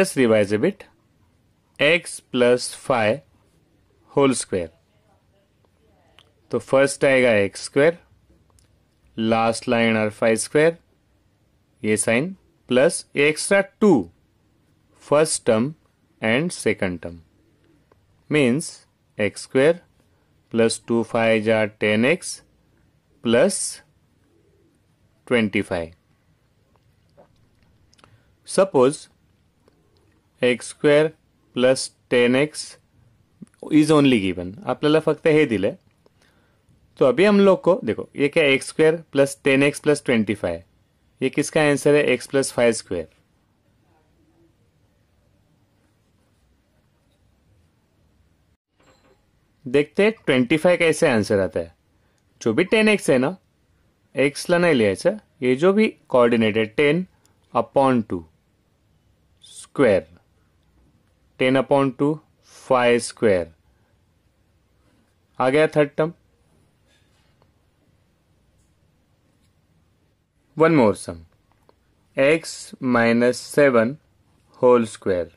let us revise a bit x plus phi whole square तो first आएगा x square last line और five square ये sign plus extra two first term and second term means x square plus two five जा ten x plus twenty five suppose x square plus ten x is only given आपल्याला फक्त हे दिलं तो अभी हम लोग को देखो ये क्या x square plus ten x plus twenty five ये किसका आंसर है एक्स प्लस फाइव स्क्वेर देखते हैं ट्वेंटी फाइव कैसे आंसर आता है जो भी टेन एक्स है ना एक्सला नहीं लिया अच्छा? ये जो भी है ten upon two square ten upon two five square आ गया third term one more sum x minus seven whole square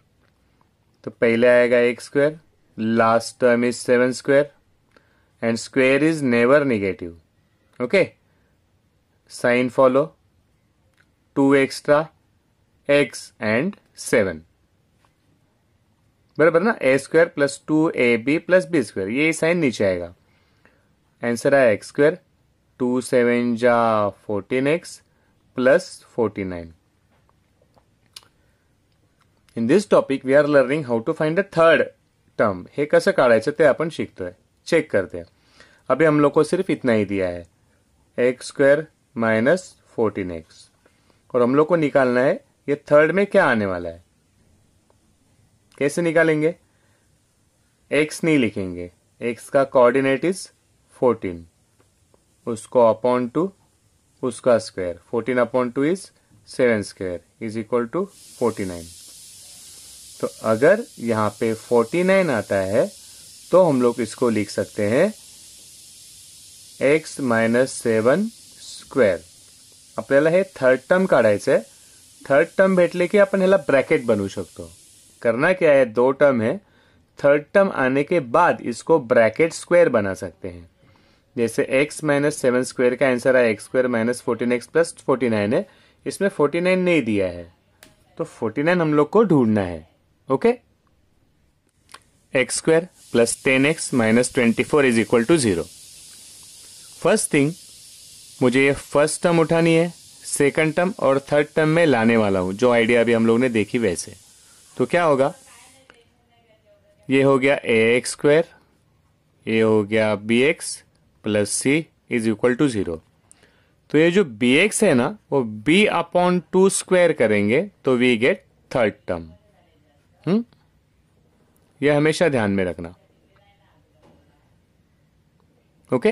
तो पहले आएगा एक square last term is seven square and square is never negative okay sign follow two extra x and seven बराबर ना a square plus two a b plus b square ये sign नीचे आएगा answer आया एक्स स्क्वायर टू सेवन जा fourteen x plus forty nine in this topic we are learning how to find the third term हे कस का check करते हैं अभी हम लोग को सिर्फ इतना ही दिया है x square minus fourteen x और हम लोग को निकालना है ये थर्ड में क्या आने वाला है कैसे निकालेंगे एक्स नहीं लिखेंगे एक्स का कोऑर्डिनेट इज फोर्टीन उसको अपॉन टू उसका square fourteen upon two is seven square is equal to forty nine तो अगर यहाँ पे फोर्टी नाइन आता है तो हम लोग इसको लिख सकते हैं एक्स माइनस सेवन स्क्वेर अपने थर्ड टर्म काढ़ाए थर्ड टर्म भेटले कि अपन हेला ब्रैकेट बनू शको करना क्या है दो टर्म है थर्ड टर्म आने के बाद इसको ब्रैकेट स्क्वायर बना सकते हैं जैसे x माइनस सेवन स्क्वायर का आंसर आया x square minus fourteen x plus forty nine है इसमें फोर्टी नाइन नहीं दिया है तो फोर्टी नाइन हम लोग को ढूंढना है okay x square plus ten x minus twenty four is equal to zero first thing मुझे ये फर्स्ट टर्म उठानी है सेकंड टर्म और थर्ड टर्म में लाने वाला हूं जो आइडिया अभी हम लोग ने देखी वैसे तो क्या होगा ये हो गया ए एक्स स्क्वायर ये हो गया b x plus c is equal to zero तो ये जो बी एक्स है ना वो बी अपॉन टू स्क्वायर करेंगे तो we get third term hmm ये हमेशा ध्यान में रखना ओके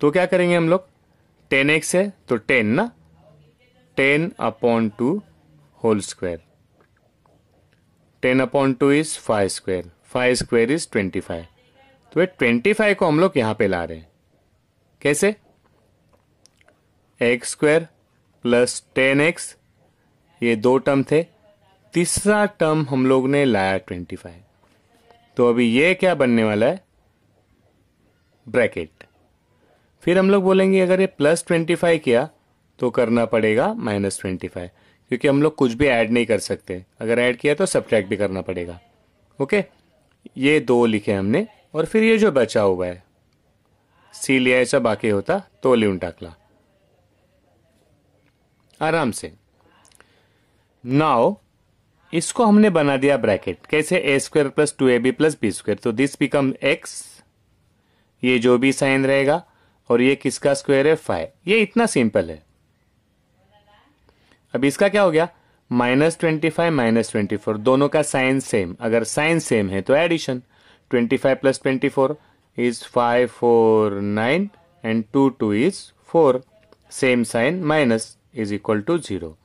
तो क्या करेंगे हम लोग टेन एक्स है तो टेन ना ten upon two whole square ten upon two is five square five square is twenty five तो ये ट्वेंटी फाइव को हम लोग यहाँ पे ला रहे हैं कैसे x square plus ten x ये दो टर्म थे तीसरा टर्म हम लोग ने लाया ट्वेंटी फाइव तो अभी ये क्या बनने वाला है ब्रैकेट फिर हम लोग बोलेंगे अगर ये प्लस ट्वेंटी फाइव किया तो करना पड़ेगा माइनस ट्वेंटी फाइव क्योंकि हम लोग कुछ भी ऐड नहीं कर सकते अगर ऐड किया तो सब भी करना पड़ेगा ओके ये दो लिखे हमने और फिर ये जो बचा हुआ है सी ऐसा बाकी होता तो लिहून टाकला आराम से नाव इसको हमने बना दिया ब्रैकेट कैसे a square plus two a b plus b square तो दिस बिकम एक्स ये जो भी साइन रहेगा और ये किसका स्क्वायर है फाइव ये इतना सिंपल है अब इसका क्या हो गया minus twenty five minus twenty four दोनों का साइन सेम अगर साइन सेम है तो addition twenty five plus twenty four is five four nine and two two is four same sign minus is equal to zero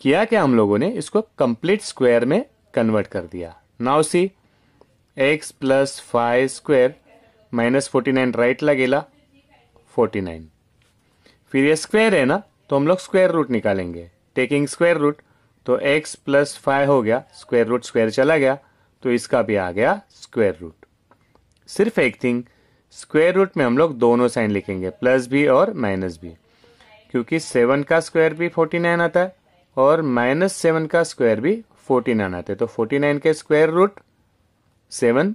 किया क्या हम लोगों ने इसको कंप्लीट स्क्वायर में कन्वर्ट कर दिया now see x plus five square minus forty nine right लगेला फोर्टी नाइन फिर ये स्क्वायर है ना तो हम लोग स्क्वायर रूट निकालेंगे टेकिंग स्क्वायर रूट तो एक्स प्लस फाइव हो गया स्क्वायर रूट स्क्वायर चला गया तो इसका भी आ गया स्क्वायर रूट सिर्फ एक थिंग स्क्वायर रूट में हम लोग दोनों साइन लिखेंगे प्लस भी और माइनस भी क्योंकि सेवन का स्क्वायर भी फोर्टी नाइन आता है और माइनस सेवन का स्क्वायर भी फोर्टी नाइन आता है तो फोर्टी नाइन के स्क्वायर रूट सेवन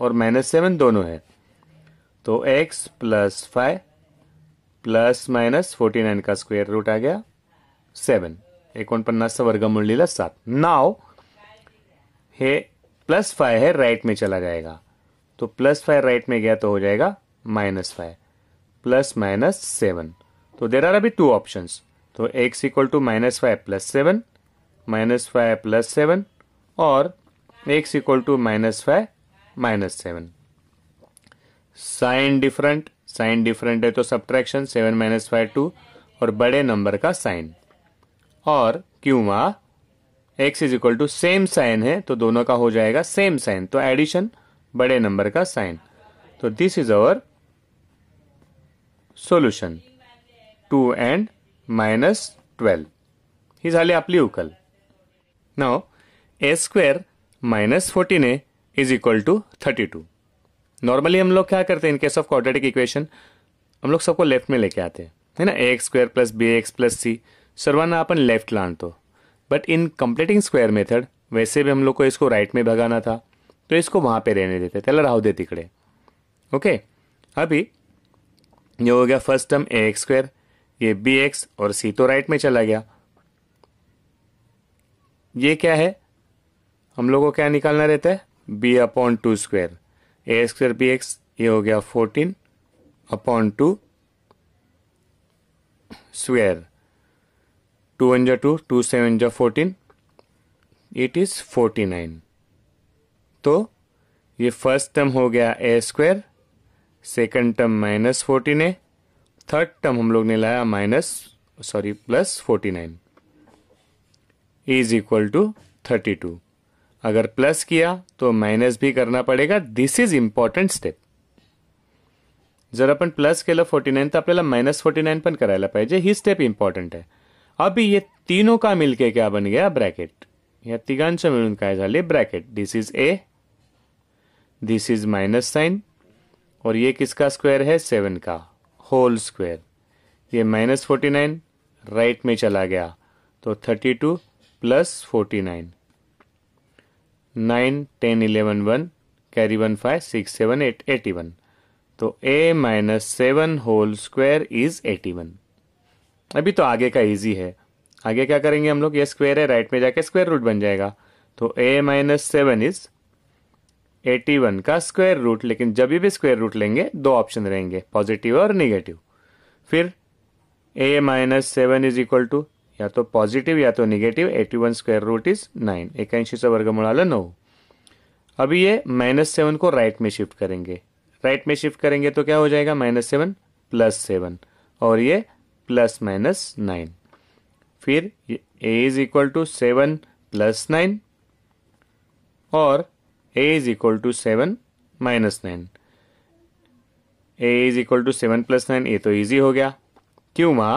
और माइनस सेवन दोनों है तो x plus five plus minus forty nine का स्क्वायर रूट आ गया सेवन एकोणपन्नासचं वर्गमूळ लिहिलं सात नाव हे प्लस फाइव है राइट में चला जाएगा तो प्लस फाइव राइट में गया तो हो जाएगा minus five plus minus seven तो देर आर अभी टू ऑप्शन तो x equal to minus five plus seven minus five plus seven और x equal to minus five minus seven sign different sign different है तो subtraction seven minus five two और बड़े number का sign और क्यूमा x is equal to same sign है तो दोनों का हो जाएगा सेम साइन तो एडिशन बड़े नंबर का साइन तो this is our solution two and minus twelve ही झाली आपली उकल नाव a square minus fourteen a is equal to thirty two normally हम लोग क्या करते हैं in case of quadratic equation हम लोग सबको लेफ्ट में लेके आते हैं है ना a x square plus b x plus c सर्वाना अपन लेफ्ट ला तो but in completing square method वैसे भी हम लोग को इसको राइट में भगाना था तो इसको वहाँ पे रहने देते त्याला राहू दे तिकडे ओके अभी ये हो गया first term a x square ये बी एक्स और सी तो राइट में चला गया ये क्या है हम लोग को क्या निकालना रहता है b upon two square a square b x ये हो गया fourteen upon two square two one जा टू टू सेवन जा fourteen it is forty nine तो ये फर्स्ट टर्म हो गया a square second term minus fourteen a third term हम लोग ने लाया minus sorry plus forty nine is equal to thirty two अगर प्लस किया तो माइनस भी करना पड़ेगा दिस इज इम्पॉर्टेंट स्टेप जर अपन प्लस केलं फोर्टी नाईन तर आपल्याला मायनस फोर्टी नाईन पण करायला पाहिजे ही स्टेप इम्पॉर्टंट आहे अभी ये तीनों का मिलके क्या बन गया ब्रैकेट या तिघांचं मिळून काय झाले this is a this is minus sign और ये किसका स्क्वायर है सेवन का होल स्क्वायर ये माइनस फोर्टी नाइन राइट में चला गया तो thirty two plus forty nine nine ten eleven one carry one five six seven eight eighty one तो a minus seven whole square is eighty one अभी तो आगे का ईजी है आगे क्या करेंगे हम लोग ये स्क्वायर है राइट में जाके स्क्वायर रूट बन जाएगा तो a minus seven is eighty one का स्क्वायर रूट लेकिन जब भी स्क्वायर रूट लेंगे दो ऑप्शन रहेंगे पॉजिटिव और निगेटिव फिर a minus seven is equal to या तो पॉजिटिव या तो negative eighty one square root is nine एक्याऐंशीचं वर्गमूळ आलं नौ अभी ये माइनस सेवन को राइट में शिफ्ट करेंगे राइट में शिफ्ट करेंगे तो क्या हो जाएगा माइनस सेवन प्लस सेवन और ये प्लस माइनस नाइन फिर a is equal to seven plus nine और a is equal to seven minus nine a is equal to seven plus nine ये तो इजी हो गया क्यों माँ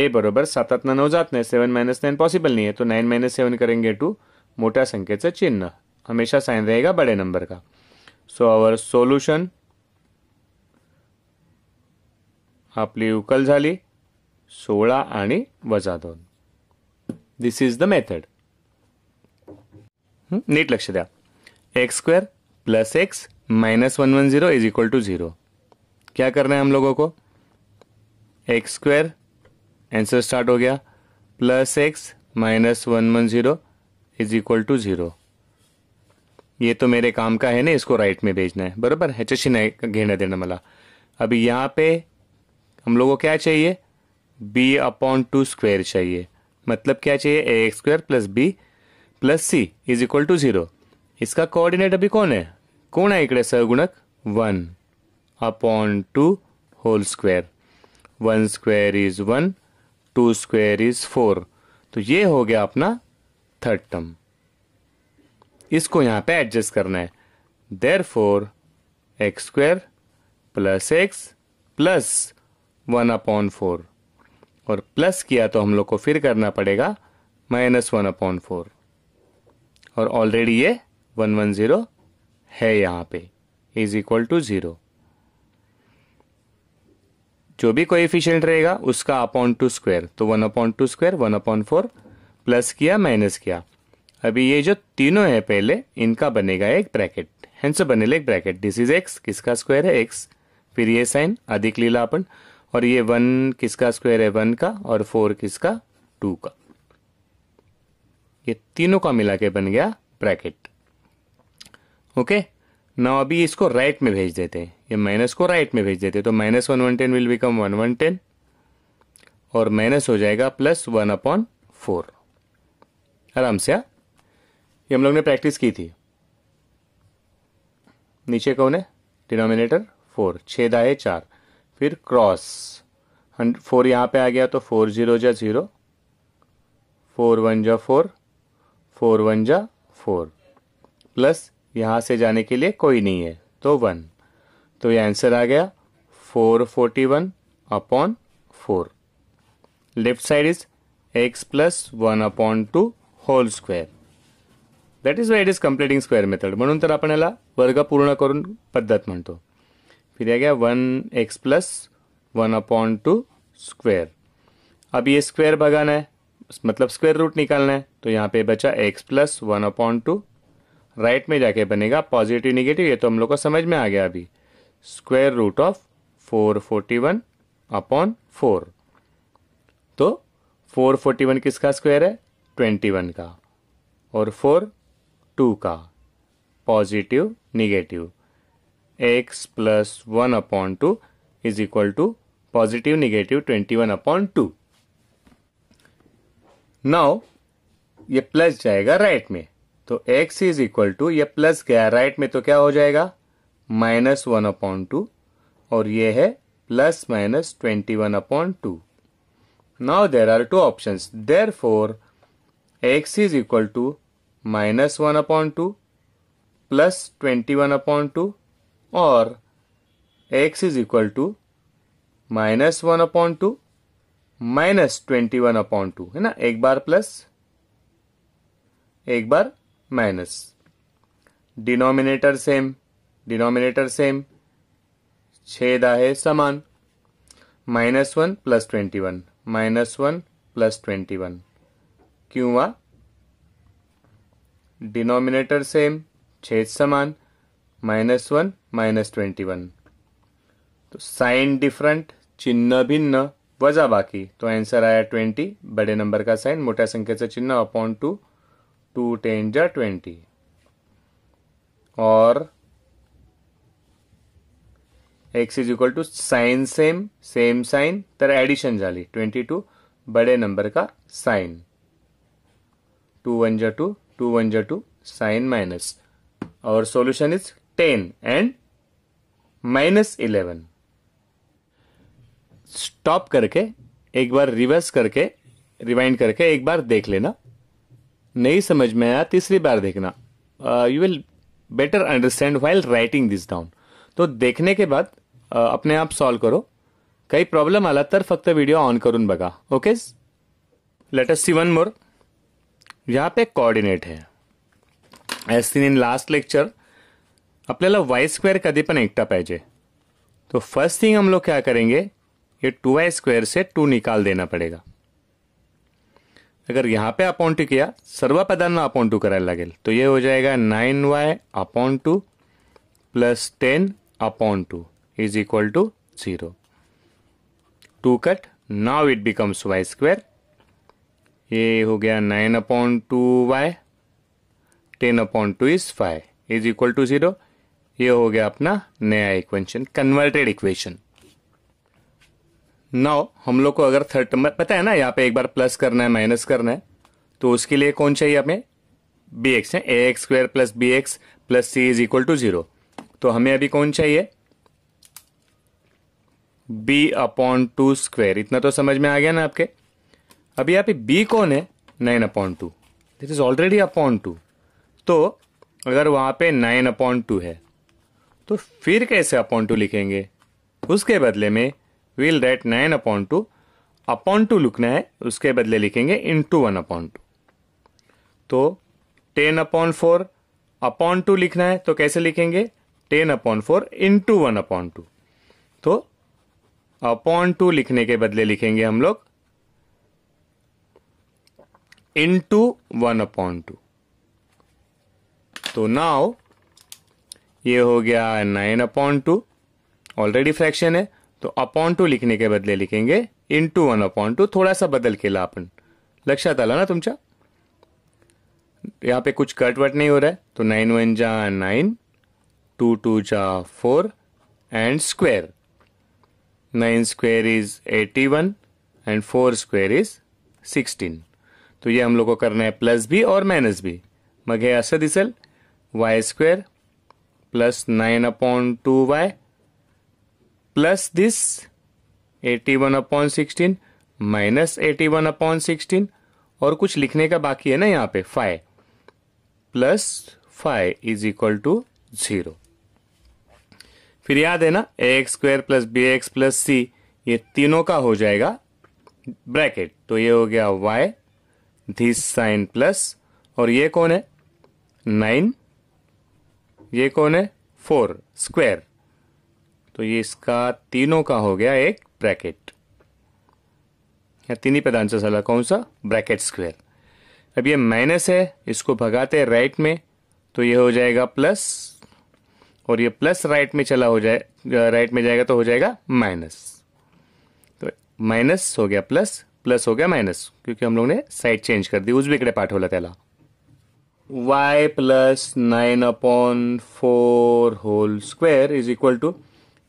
ए बरोबर सात आत्मा नौ जात नहीं सेवन माइनस नाइन पॉसिबल नहीं है तो नाइन माइनस सेवन करेंगे टू मोटा से चिन्ह हमेशा साइन रहेगा बड़े नंबर का सो आवर सोल्यूशन आपली उकल झाली सोळा आणि वजा दोन दिस इज द मेथड नीट लक्ष द्या x square plus x minus one one zero is equal to zero क्या करना है हम लोगों को एक्स स्क्वेयर आंसर स्टार्ट हो गया plus x minus one one zero is equal to zero ये तो मेरे काम का है ना इसको राइट में भेजना है बरोबर ह्याच्याशी नहीं घेना देना मला अभी यहाँ पे हम लोगों को क्या चाहिए बी अपॉन टू स्क्वेयर चाहिए मतलब क्या चाहिए a x square plus b plus c is equal to zero इसका कोऑर्डिनेट अभी कौन है कौन है इकडे सहगुणक one upon two whole square one square is one two square is four तो ये हो गया अपना थर्ड टर्म इसको यहाँ पे एडजस्ट करना है therefore x square plus x plus one upon four और प्लस किया तो हम लोग को फिर करना पड़ेगा माइनस वन अपॉन फोर और ऑलरेडी ये वन वन ज़ीरो है यहां पे इज इक्वल टू ज़ीरो जो भी कोएफिशिएंट रहेगा उसका अपॉन टू स्क्वायर तो one upon two square one upon four plus किया माइनस किया अभी ये जो तीनों है पहले इनका बनेगा एक ब्रैकेट हैंसो बनेगा एक ब्रैकेट दिस इज एक्स किसका स्क्वायर है एक्स फिर ये साइन अधिक लीला अपन और ये वन किसका स्क्वायर है वन का और फोर किसका टू का ये तीनों का मिला के बन गया ब्रैकेट ओके ना अभी इसको राइट में भेज देते हैं ये माइनस को राइट में भेज देते हैं तो minus one one ten will become one one ten और माइनस हो जाएगा प्लस वन अपॉन फोर आराम से ये हम लोग ने प्रैक्टिस की थी नीचे कौन है डिनोमिनेटर फोर छेद दाए चार फिर क्रॉस फोर यहाँ पे आ गया तो फोर ज़ीरो जा ज़ीरो फोर वन जा फोर फोर वन जा फोर प्लस यहाँ से जाने के लिए कोई नहीं है तो वन तो ये आंसर आ गया four forty one upon four left side is x plus one upon two whole square that is why it is completing square method मनुन तो अपने वर्ग पूर्ण करून पद्धत तो फिर आ गया one x plus one upon two square अब ये स्क्वेयर भगाना है मतलब स्क्वेयर रूट निकालना है तो यहाँ पे बचा x plus one upon two right में जाके बनेगा पॉजिटिव निगेटिव ये तो हम लोग को समझ में आ गया अभी square root of four forty one upon four तो फोर फोर्टी वन किसका स्क्वायर है ट्वेंटी वन का और फोर टू का positive negative x plus one upon two is equal to positive negative twenty one upon two now ये plus जाएगा right में तो x इज इक्वल टू ये प्लस गया राइट में तो क्या हो जाएगा माइनस वन अपॉन टू और ये है plus minus twenty one upon two now there are two option therefore x is equal to minus one upon two plus twenty one upon two और x is equal to minus one upon two minus twenty one upon two है ना एक बार plus एक बार minus denominator same denominator same छेद है समान minus one plus twenty one minus one plus twenty one क्यों हुआ डिनोमिनेटर सेम छेद समान minus one minus twenty one तो साइन डिफरेंट चिन्ह भिन्न वजा बाकी तो आंसर आया ट्वेंटी बड़े नंबर का साइन मोटा संख्या चिन्ह अपॉन टू टू टेन जा ट्वेंटी और x is equal to sign same same sign तर एडिशन जाली ट्वेंटी टू बडे नंबर का साइन टू वन जा टू टू वन जा टू साइन माइनस और solution is 10 and minus 11 stop करके एक बार रिवर्स करके रिवाइंड करके एक बार देख लेना नहीं समझ में आया तीसरी बार देखना you will better understand while writing this down तो देखने के बाद uh, अपने आप सॉल्व करो कई प्रॉब्लम आला तर फक्त वीडियो ऑन करून बगा okay let us see one more यहाँ पे कोऑर्डिनेट है as seen in last lecture अपने वाई स्क्वेर कभीपन एकटा पाजे तो फर्स्ट थिंग हम लोग क्या करेंगे ये टू वाई स्क्वायर से टू निकाल देना पड़ेगा अगर यहां पे अपॉन टू किया सर्व पदांना अपॉन टू कराए लगे तो ये हो जाएगा nine y upon two plus ten upon two is equal to zero two cut now it becomes y square ये हो गया nine upon two y ten upon two is five is equal to zero ये हो गया अपना नया equation converted equation नौ हम लोग को अगर थर्ड टर्म पता है ना यहाँ पे एक बार प्लस करना है माइनस करना है तो उसके लिए कौन चाहिए हमें बी एक्स है a x square plus b x plus c is equal to zero तो हमें अभी कौन चाहिए बी अपॉन टू स्क्वायर इतना तो समझ में आ गया ना आपके अभी यहाँ पे बी कौन है nine upon two this is already upon two तो अगर वहां पे नाइन अपॉन टू है तो फिर कैसे अपॉन टू लिखेंगे उसके बदले में will write nine upon two upon two लिखना है उसके बदले लिखेंगे into one upon two तो ten upon four upon two लिखना है तो कैसे लिखेंगे ten upon four into one upon two तो अपॉन टू लिखने के बदले लिखेंगे हम लोग into one upon two तो नाउ ये हो गया nine upon two already fraction है तो अपॉन टू लिखने के बदले लिखेंगे into one upon two थोडा सा बदल के ला अपन लक्ष्य आला ना तुम्हारा यहाँ पे कुछ कट वट नहीं हो रहा है तो नाइन वन जा नाइन टू टू जा four and square nine square is eighty one and four square is sixteen तो ये हम लोग को करना है प्लस भी और माइनस भी मग हे असं y y plus 9 upon y plus plus this 81 upon 16 minus eighty one upon sixteen और कुछ लिखने का बाकी है ना यहाँ पे five plus five is equal to zero फिर याद है ना a x square plus b x plus c ये तीनों का हो जाएगा ब्रैकेट तो ये हो गया वाई धिस साइन प्लस और ये कौन है नाइन ये कौन है फोर स्क्वायर तो ये इसका तीनों का हो गया एक ब्रैकेट या तीन ही पद आंसर सला कौन सा ब्रैकेट स्क्वेयर अब ये माइनस है इसको भगाते राइट में तो ये हो जाएगा प्लस और ये प्लस राइट में चला हो जाए राइट में जाएगा तो हो जाएगा माइनस तो माइनस हो गया प्लस प्लस हो गया माइनस क्योंकि हम लोग ने साइड चेंज कर दी उजवीकडे होला तेला y plus nine upon four whole square is equal to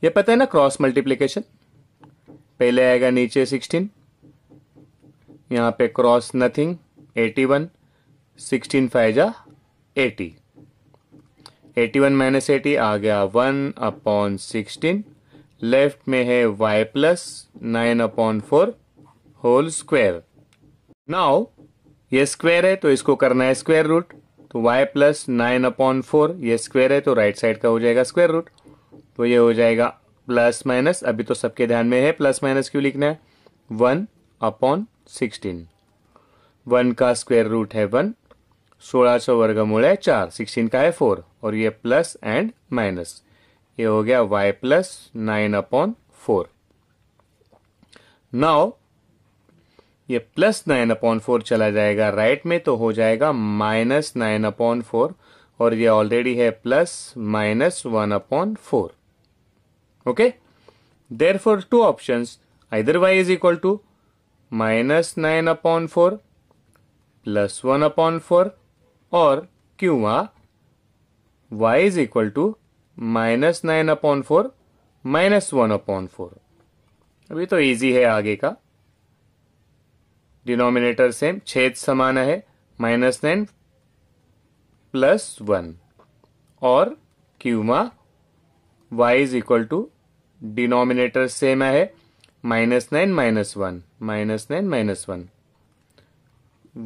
ये पता है ना क्रॉस मल्टीप्लीकेशन पहले आएगा नीचे सिक्सटीन यहां पे cross nothing eighty one sixteen five जा eighty eighty one minus eighty आ गया वन अपॉन सिक्सटीन लेफ्ट में है y plus nine upon four whole square now ये स्क्वायर है तो इसको करना है स्क्वायर रूट तो y plus nine upon four ये स्क्वायर है तो राइट साइड का हो जाएगा स्क्वायर रूट तो ये हो जाएगा प्लस माइनस अभी तो सबके ध्यान में है प्लस माइनस क्यों लिखना है वन अपॉन सिक्सटीन वन का स्क्वायर रूट है वन सोलह सौ वर्गमूल है चार सिक्सटीन का है फोर और ये प्लस एंड माइनस ये हो गया y plus nine upon four now ये प्लस नाइन अपॉन फोर चला जाएगा राइट में तो हो जाएगा माइनस नाइन अपॉन फोर और ये ऑलरेडी है plus minus one upon four okay therefore two option either y is equal to minus nine upon four plus one upon four और क्यों y is equal to minus nine upon four minus one upon four अभी तो easy है आगे का denominator same छेद समान है माइनस नाइन प्लस वन और क्यूमा y is equal to denominator same है minus nine minus one minus nine minus one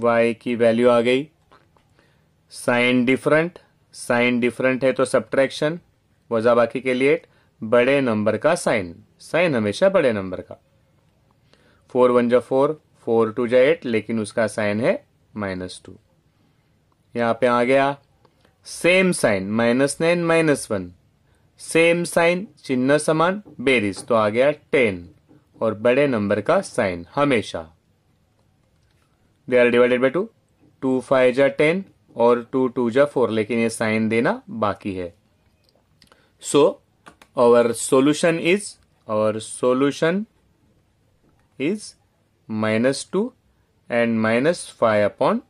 y की वैल्यू आ गई साइन डिफरेंट साइन डिफरेंट है तो सब्ट्रैक्शन वजा बाकी के लिए बड़े नंबर का साइन साइन हमेशा बड़े नंबर का फोर वन जो फोर फोर टू जा एट लेकिन उसका साइन है माइनस टू यहां पे आ गया same sign minus nine minus one same sign चिन्ह समान बेरिस तो आ गया टेन और बड़े नंबर का साइन हमेशा they are divided by two two five जा टेन और टू टू जा फोर लेकिन ये साइन देना बाकी है so our solution is our solution is minus 2 and minus 5 upon